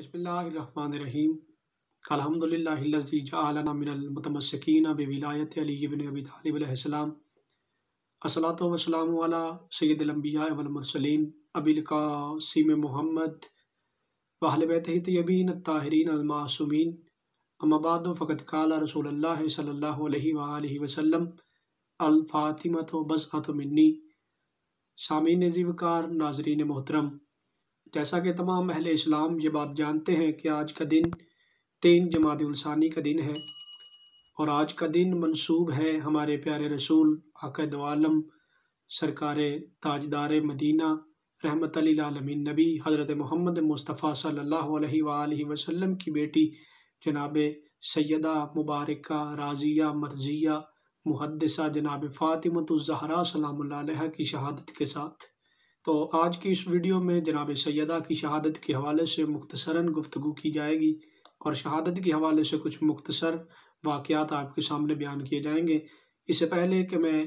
बसमीम अलहमदिल्लाजीजालमिनमसकीन बविलायत अलीबिन अबी तालब असलात वसलाम सैदलम्बिया वलमरसलिन अबिलकासिम मोहम्मद वाहलबैत तयबीन ताहरीन अलमासुमीन अम्माबाद फ़कत कल रसोल सल्ला वसम अलफ़ातिमत बज़अत मिन्नी सामीन ज़िवकार नाजरीन मोहतरम जैसा कि तमाम अहल इस्लाम ये बात जानते हैं कि आज का दिन तीन जमात उलसानी का दिन है और आज का दिन मनसूब है हमारे प्यारे रसूल आकद आलम सरकार ताजदार मदीना रहमत आलमिन नबी हज़रत मोहम्मद मुस्तफ़ा सल्लल्लाहु अलैहि वसल्लम की बेटी जनाब सैदा मुबारक राज़िया मर्जिया मुहदसा जनाब फ़ातिमत ज़हरा सलाम की शहादत के साथ तो आज की इस वीडियो में जनाब सैदा की शहादत के हवाले से मुख्तसरा गुफ्तु की जाएगी और शहादत के हवाले से कुछ मुख्तसर वाक़ आपके सामने बयान किए जाएंगे इससे पहले कि मैं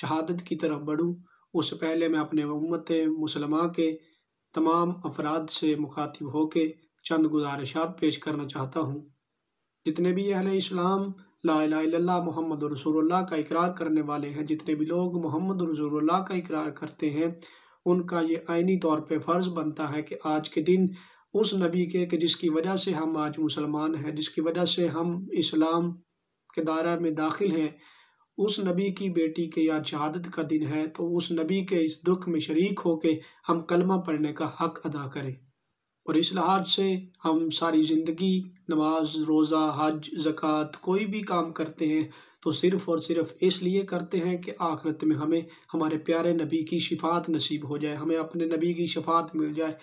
शहादत की तरफ बढ़ूँ उससे पहले मैं अपने उम्मत मुसलमा के तमाम अफराद से मुखातिब होकर चंद गुजारिशात पेश करना चाहता हूँ जितने भी अहल इस्लाम ला मोहम्मद रसूल का इकरार करने वाले हैं जितने भी लोग मोहम्मद रसूल का इकरार करते हैं उनका ये आइनी तौर पे फ़र्ज बनता है कि आज के दिन उस नबी के कि जिसकी वजह से हम आज मुसलमान हैं जिसकी वजह से हम इस्लाम के दायरा में दाखिल हैं उस नबी की बेटी के या शहादत का दिन है तो उस नबी के इस दुख में शरीक होके हम कलमा पढ़ने का हक अदा करें और इस लिहाज से हम सारी ज़िंदगी नमाज रोज़ा हज ज़क़़त कोई भी काम करते हैं तो सिर्फ़ और सिर्फ़ इसलिए करते हैं कि आखिरत में हमें हमारे प्यारे नबी की शिफात नसीब हो जाए हमें अपने नबी की शफात मिल जाए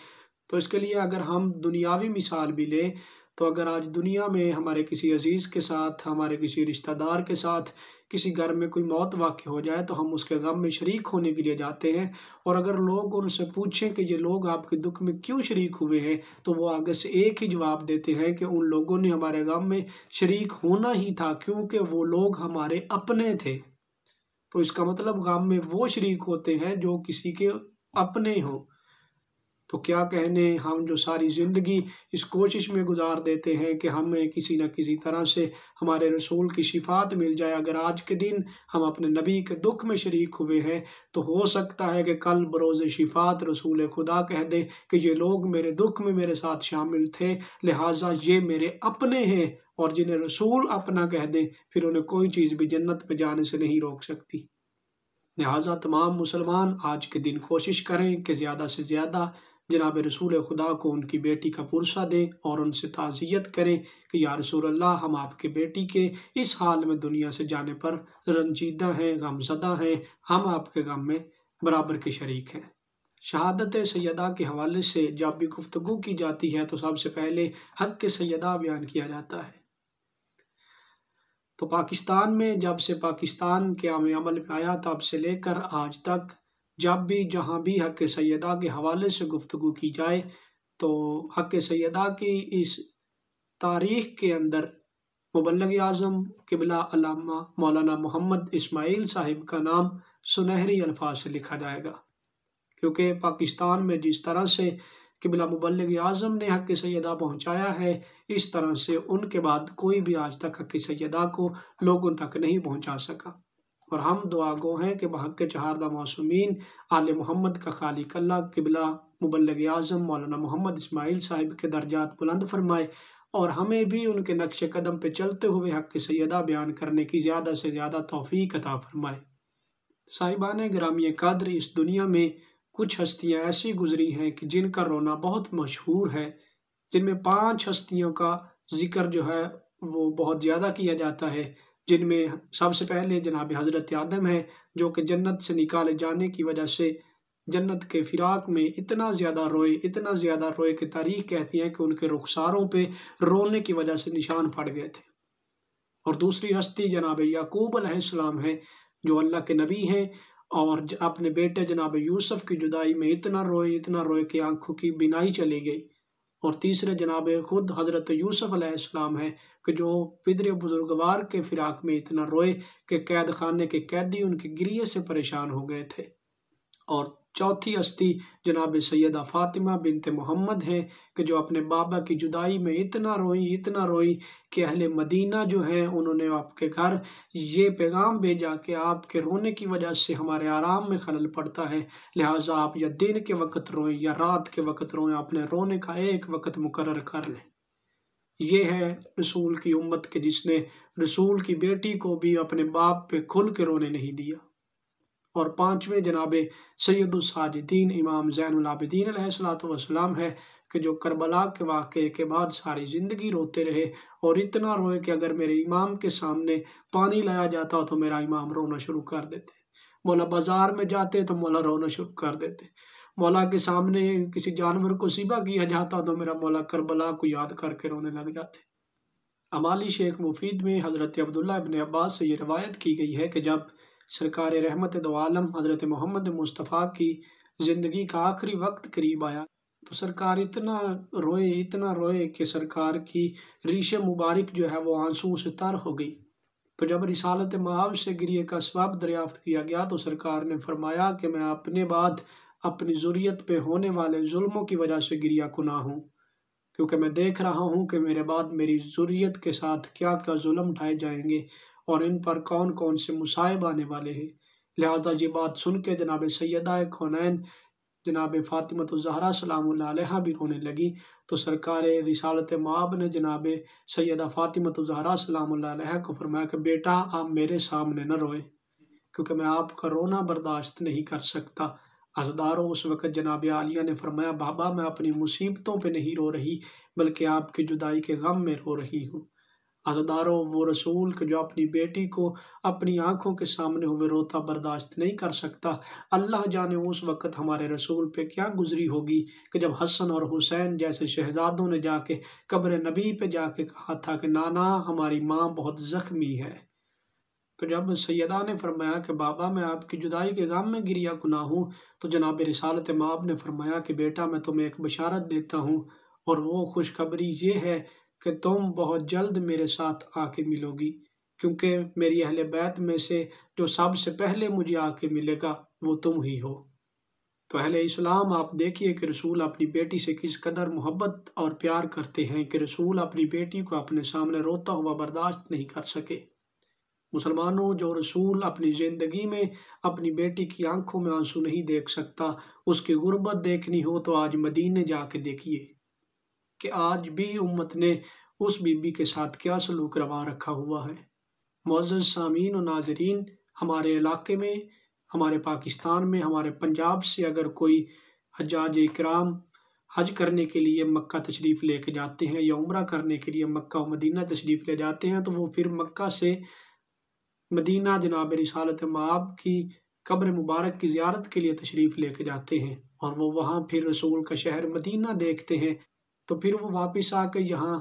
तो इसके लिए अगर हम दुनियावी मिसाल भी लें तो अगर आज दुनिया में हमारे किसी अज़ीज़ के साथ हमारे किसी रिश्तेदार के साथ किसी घर में कोई मौत वाक़ हो जाए तो हम उसके गम में शरीक होने के लिए जाते हैं और अगर लोग उनसे पूछें कि ये लोग आपके दुख में क्यों शरीक हुए हैं तो वो आगे से एक ही जवाब देते हैं कि उन लोगों ने हमारे गम में शरीक होना ही था क्योंकि वो लोग हमारे अपने थे तो इसका मतलब गम में वो शरीक होते हैं जो किसी के अपने हों तो क्या कहने हम जो सारी ज़िंदगी इस कोशिश में गुजार देते हैं कि हमें किसी न किसी तरह से हमारे रसूल की शिफात मिल जाए अगर आज के दिन हम अपने नबी के दुख में शरीक हुए हैं तो हो सकता है कि कल बरोज़ शिफात रसूल खुदा कह दे कि ये लोग मेरे दुख में मेरे साथ शामिल थे लिहाजा ये मेरे अपने हैं और जिन्हें रसूल अपना कह दें फिर उन्हें कोई चीज़ भी जन्नत पर जाने से नहीं रोक सकती लिहाजा तमाम मुसलमान आज के दिन कोशिश करें कि ज़्यादा से ज़्यादा जनाब रसूल खुदा को उनकी बेटी का पुरसा दें और उनसे ताज़ियत करें कि या रसूल अल्लाह हम आपके बेटी के इस हाल में दुनिया से जाने पर रंजीदा हैं गमजदा हैं हम आपके गम में बराबर के शरीक हैं शहादत सैदा के हवाले से जब भी गुफ्तु की जाती है तो सबसे पहले हक के सैदा बयान किया जाता है तो पाकिस्तान में जब से पाकिस्तान के आम अमल में आया तब से लेकर आज तक जब भी जहाँ भी हक सैदा के हवाले से गुफ्तु की जाए तो हक सैदा की इस तारीख के अंदर मुबलग आज़म किबला मौलाना मोहम्मद इसमाइल साहिब का नाम सुनहरी अल्फाज से लिखा जाएगा क्योंकि पाकिस्तान में जिस तरह से किबला मुबलग आज़म ने हक सैदा पहुँचाया है इस तरह से उनके बाद कोई भी आज तक हक सैदा को लोगों तक नहीं पहुँचा सका और हम दुआ गो हैं कि बहक के चहारदा मासूमिन आल मोहम्मद का खाली कल्ला किबला मुबलग आज़म मौलाना मोहम्मद इसमाइल साहिब के दर्जात बुलंद फरमाए और हमें भी उनके नक्श कदम पर चलते हुए हक के सैदा बयान करने की ज़्यादा से ज़्यादा तोफ़ी कता फरमाए साहिबान ग्रामी कदर इस दुनिया में कुछ हस्तियाँ ऐसी गुजरी हैं कि जिनका रोना बहुत मशहूर है जिनमें पाँच हस्तियों का जिक्र जो है वो बहुत ज़्यादा किया जाता है जिनमें सबसे पहले जनाब हज़रत आदम है जो कि जन्नत से निकाले जाने की वजह से जन्नत के फिराक में इतना ज़्यादा रोए इतना ज़्यादा रोए कि तारीख कहती है कि उनके रुखसारों पे रोने की वजह से निशान फट गए थे और दूसरी हस्ती जनाब याकूब अलैहिस्सलाम है जो अल्लाह के नबी हैं और अपने बेटे जनाब यूसुफ की जुदाई में इतना रोए इतना रोए कि आंखों की बिनाई चली गई और तीसरे जनाब ख़ुद हज़रत यूसुफ़ अलैहिस्सलाम कि जो पिदर बुजुर्गवार के फिराक में इतना रोए कि कैद खाने के कैदी उनके गिरिए से परेशान हो गए थे और चौथी अस्थि जनाब सैदा फ़ातिमा बिनते मोहम्मद हैं कि जो अपने बाबा की जुदाई में इतना रोई इतना रोई कि अहले मदीना जो हैं उन्होंने आपके घर ये पैगाम भेजा कि आपके रोने की वजह से हमारे आराम में खलल पड़ता है लिहाजा आप या दिन के वक्त रोएं या रात के वक्त रोएं अपने रोने का एक वक्त मुकर कर लें ये है रसूल की उम्मत के जिसने रसूल की बेटी को भी अपने बाप पे खुल के रोने नहीं दिया और पाँचवें जनाब सैदुलसाजिदीन इमाम ज़ैनआबिदीन वसलाम है कि जो करबला के वाक़े के बाद सारी ज़िंदगी रोते रहे और इतना रोए कि अगर मेरे इमाम के सामने पानी लाया जाता तो मेरा इमाम रोना शुरू कर देते मौला बाज़ार में जाते तो मौला रोना शुरू कर देते मौला के सामने किसी जानवर को सिबा किया जाता तो मेरा मौला करबला को याद करके रोने लग जाते अमाली शेख मुफीद में हज़रत अब्दुल्ला इबन अब्बास से ये रवायत की गई है कि जब सरकार रहमत दोआलम हज़रत मोहम्मद मुस्तफ़ा की ज़िंदगी का आखिरी वक्त करीब आया तो सरकार इतना रोए इतना रोए कि सरकार की रीश मुबारक जो है वो आंसू से तर हो गई तो जब रिसालत महाव से गिरिए का स्वाब दरियाफ्त किया गया तो सरकार ने फरमाया कि मैं अपने बाद अपनी ज़रूरत पे होने वाले जुल्मों की वजह से गिरिया को ना हूँ क्योंकि मैं देख रहा हूँ कि मेरे बाद मेरी ज़रूरत के साथ क्या क्या जुल्म उठाए जाएंगे और इन पर कौन कौन से मुसाइब आने वाले हैं लिहाजा ये बात सुन के जनाब सैदा खनैन जनाब फ़ातिमत ज़हरा सलाम भी रोने लगी तो सरकार रिसालत माब ने जनाब सैदा फ़ातिमत ज़हरा सलाम को फरमाया कि बेटा आप मेरे सामने न रोए क्योंकि मैं आपका रोना बर्दाश्त नहीं कर सकता अजदारों उस वक़्त जनाब आलिया ने फरमाया बाबा मैं अपनी मुसीबतों पर नहीं रो रही बल्कि आपकी जुदाई के गम में रो रही हूँ अजदारों वो रसूल के जो अपनी बेटी को अपनी आंखों के सामने हुए रोता बर्दाश्त नहीं कर सकता अल्लाह जाने उस वक़्त हमारे रसूल पे क्या गुजरी होगी कि जब हसन और हुसैन जैसे शहजादों ने जाके कब्र नबी पे जाके कहा था कि नाना हमारी माँ बहुत ज़ख्मी है तो जब सैदा ने फरमाया कि बाबा मैं आपकी जुदाई के गम में गिरिया ना हूँ तो जनाब रिसालत माँ ने फरमाया कि बेटा मैं तुम्हें एक बशारत देता हूँ और वो खुशखबरी ये है कि तुम बहुत जल्द मेरे साथ आके मिलोगी क्योंकि मेरी अहल बैत में से जो सबसे पहले मुझे आके मिलेगा वो तुम ही हो तो अहले इस्लाम आप देखिए कि रसूल अपनी बेटी से किस कदर मोहब्बत और प्यार करते हैं कि रसूल अपनी बेटी को अपने सामने रोता हुआ बर्दाश्त नहीं कर सके मुसलमानों जो रसूल अपनी ज़िंदगी में अपनी बेटी की आंखों में आंसू नहीं देख सकता उसकी गुर्बत देखनी हो तो आज मदीने जाके देखिए कि आज भी उम्मत ने उस बीबी के साथ क्या सलूक रवा रखा हुआ है मोज़ सामीन और नाजरीन हमारे इलाके में हमारे पाकिस्तान में हमारे पंजाब से अगर कोई हजाज इक्राम हज करने के लिए मक्का तशरीफ़ लेके जाते हैं या उम्र करने के लिए मक्का और मदीना तशरीफ़ ले जाते हैं तो वो फिर मक्का से मदीना जनाब रिसालत माब की कब्र मुबारक की ज़्यारत के लिए तशरीफ़ लेके जाते हैं और वो वहाँ फिर रसूल का शहर मदीना देखते हैं तो फिर वो वापस आकर यहाँ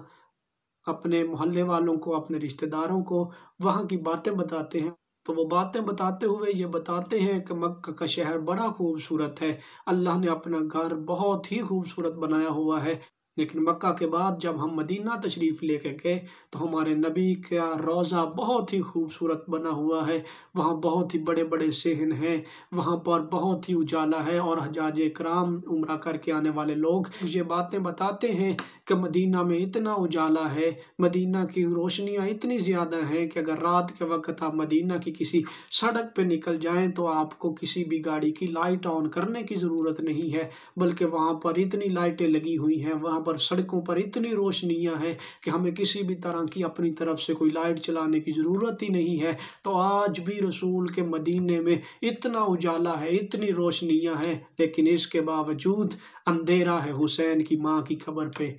अपने मोहल्ले वालों को अपने रिश्तेदारों को वहाँ की बातें बताते हैं तो वो बातें बताते हुए ये बताते हैं कि मक्का का शहर बड़ा खूबसूरत है अल्लाह ने अपना घर बहुत ही खूबसूरत बनाया हुआ है लेकिन मक्का के बाद जब हम मदीना तशरीफ़ लेके गए तो हमारे नबी का रोज़ा बहुत ही खूबसूरत बना हुआ है वहाँ बहुत ही बड़े बड़े सहन हैं वहाँ पर बहुत ही उजाला है और हजाज कराम उम्र करके आने वाले लोग ये बातें बताते हैं कि मदीना में इतना उजाला है मदीना की रोशनियाँ इतनी ज़्यादा हैं कि अगर रात के वक्त आप मदीना की किसी सड़क पर निकल जाएँ तो आपको किसी भी गाड़ी की लाइट ऑन करने की ज़रूरत नहीं है बल्कि वहाँ पर इतनी लाइटें लगी हुई हैं वहाँ पर सड़कों पर इतनी रोशनियाँ हैं कि हमें किसी भी तरह की अपनी तरफ से कोई लाइट चलाने की ज़रूरत ही नहीं है तो आज भी रसूल के मदीने में इतना उजाला है इतनी रोशनियाँ हैं लेकिन इसके बावजूद अंधेरा है हुसैन की माँ की खबर पर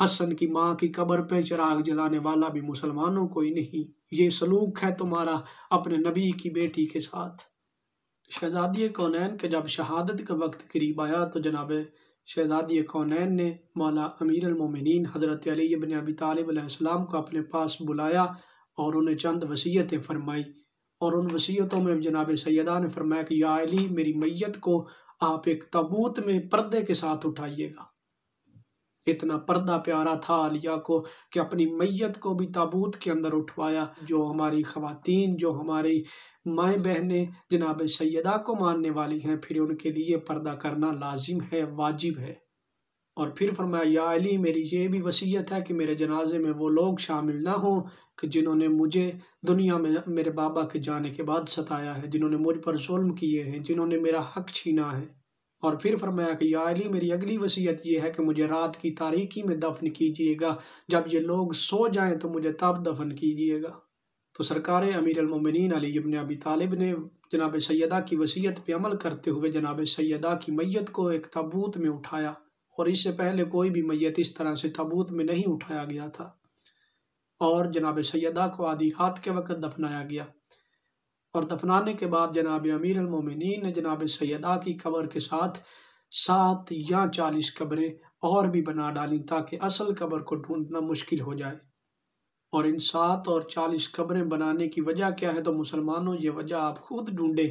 हसन की माँ की कब्र पे चिराग जलाने वाला भी मुसलमानों को ही नहीं ये सलूक है तुम्हारा अपने नबी की बेटी के साथ शहजादी कौनैन के जब शहादत का वक्त करीब आया तो जनाब शहजादी कौनैन ने मौला अमीर अमीरमिन हज़रत अली अबी तालब को अपने पास बुलाया और उन्हें चंद वसीयतें फरमाई और उन वसीयतों में जनाब सैदा ने फरमाया कि या अली मेरी मैयत को आप एक तबूत में पर्दे के साथ उठाइएगा इतना पर्दा प्यारा था आलिया को कि अपनी मैयत को भी ताबूत के अंदर उठवाया जो हमारी खातन जो हमारी माएँ बहनें जनाब सैदा को मानने वाली हैं फिर उनके लिए पर्दा करना लाजिम है वाजिब है और फिर फरमाया या अली मेरी ये भी वसीयत है कि मेरे जनाजे में वो लोग शामिल ना हों कि जिन्होंने मुझे दुनिया में मेरे बाबा के जाने के बाद सताया है जिन्होंने मुझ पर जुल्म किए हैं जिन्होंने मेरा हक छीना है और फिर फरमाया कि या अली मेरी अगली वसीयत यह है कि मुझे रात की तारीकी में दफन कीजिएगा जब ये लोग सो जाएं तो मुझे तब दफन कीजिएगा तो सरकार अमीर अमीरमिन अली इबन अबी तालिब ने जनाब सैदा की वसीयत पे अमल करते हुए जनाब सैदा की मैयत को एक तबूत में उठाया और इससे पहले कोई भी मैयत इस तरह से तबूत में नहीं उठाया गया था और जनाब सैदा को आधी रात के वक़्त दफनाया गया और दफनाने के बाद जनाब अमीर अमोमिन ने जनाब सैदा की कबर के साथ सात या चालीस कबरें और भी बना डाली ताकि असल कबर को ढूंढना मुश्किल हो जाए और इन सात और चालीस कबरें बनाने की वजह क्या है तो मुसलमानों ये वजह आप खुद ढूंढें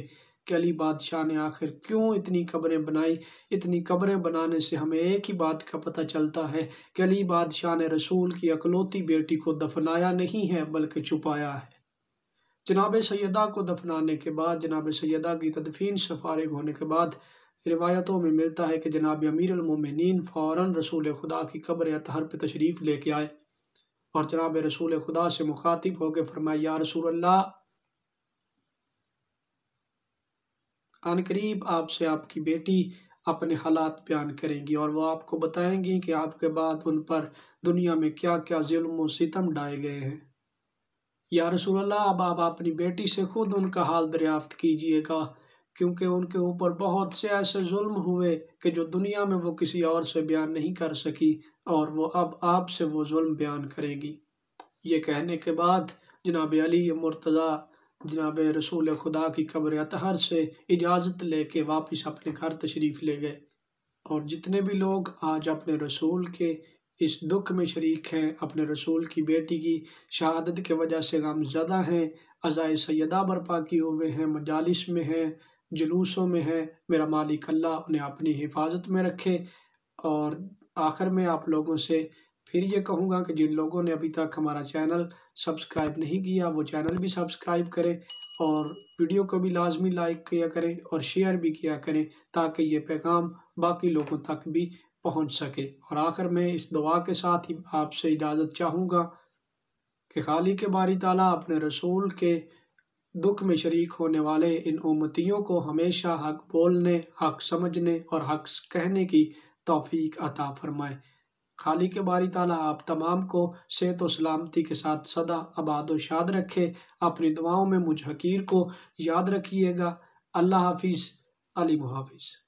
कि अली बादशाह ने आखिर क्यों इतनी कबरें बनाई इतनी कबरें बनाने से हमें एक ही बात का पता चलता है कि अली बादशाह ने रसूल की अकलौती बेटी को दफनाया नहीं है बल्कि छुपाया है जनाब सैदा को दफनाने के बाद जनाब सैदा की तदफीन से फारग होने के बाद रिवायतों में मिलता है कि जनाब अमीरमिन फ़ौर रसूल खुदा की कब्र तहर पर तशरीफ़ लेके आए और जनाब रसूल खुदा से मुखातिब होकर फरमाया या रसूल अल्लाह अनकरीब आपसे आपकी बेटी अपने हालात बयान करेंगी और वह आपको बताएंगी कि आपके बाद उन पर दुनिया में क्या क्या जुल्म सितम डाए गए हैं या रसूल अब आप अपनी बेटी से खुद उनका हाल दरियाफ्त कीजिएगा क्योंकि उनके ऊपर बहुत से ऐसे जुल्म हुए कि जो दुनिया में वो किसी और से बयान नहीं कर सकी और वो अब आपसे वो जुल्म बयान करेगी ये कहने के बाद जनाब अली मुर्तज़ा जनाब रसूल खुदा की कब्र अतहर से इजाज़त लेके वापस अपने घर तशरीफ़ ले गए और जितने भी लोग आज अपने रसूल के इस दुख में शरीक हैं अपने रसूल की बेटी की शहादत के वजह से ज़्यादा हैं अज़ाय सैदा बरपा किए हुए हैं मजालिस में हैं जुलूसों में हैं मेरा मालिक अल्लाह उन्हें अपनी हिफाजत में रखे और आखिर में आप लोगों से फिर ये कहूँगा कि जिन लोगों ने अभी तक हमारा चैनल सब्सक्राइब नहीं किया वो चैनल भी सब्सक्राइब करें और वीडियो को भी लाजमी लाइक किया करें और शेयर भी किया करें ताकि ये पैगाम बाकी लोगों तक भी पहुंच सके और आखिर में इस दुआ के साथ ही आपसे इजाज़त चाहूँगा कि खाली के बारी ताला अपने रसूल के दुख में शरीक होने वाले इन उम्मतियों को हमेशा हक बोलने हक समझने और हक कहने की तौफीक अता फरमाए खाली के बारी ताला आप तमाम को सेहत व सलामती के साथ सदा आबाद व शाद रखे अपनी दुआओं में मुझ हकीर को याद रखिएगा अल्लाह हाफिज़ अली मुहाफिज़